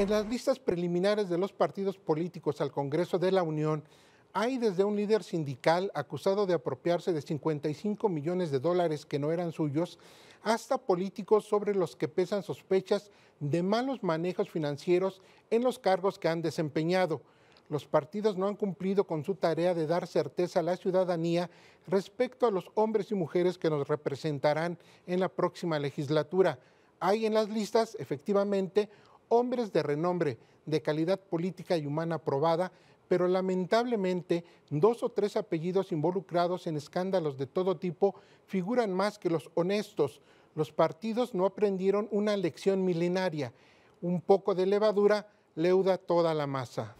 En las listas preliminares de los partidos políticos al Congreso de la Unión, hay desde un líder sindical acusado de apropiarse de 55 millones de dólares que no eran suyos, hasta políticos sobre los que pesan sospechas de malos manejos financieros en los cargos que han desempeñado. Los partidos no han cumplido con su tarea de dar certeza a la ciudadanía respecto a los hombres y mujeres que nos representarán en la próxima legislatura. Hay en las listas, efectivamente, hombres de renombre, de calidad política y humana probada, pero lamentablemente dos o tres apellidos involucrados en escándalos de todo tipo figuran más que los honestos. Los partidos no aprendieron una lección milenaria. Un poco de levadura leuda toda la masa.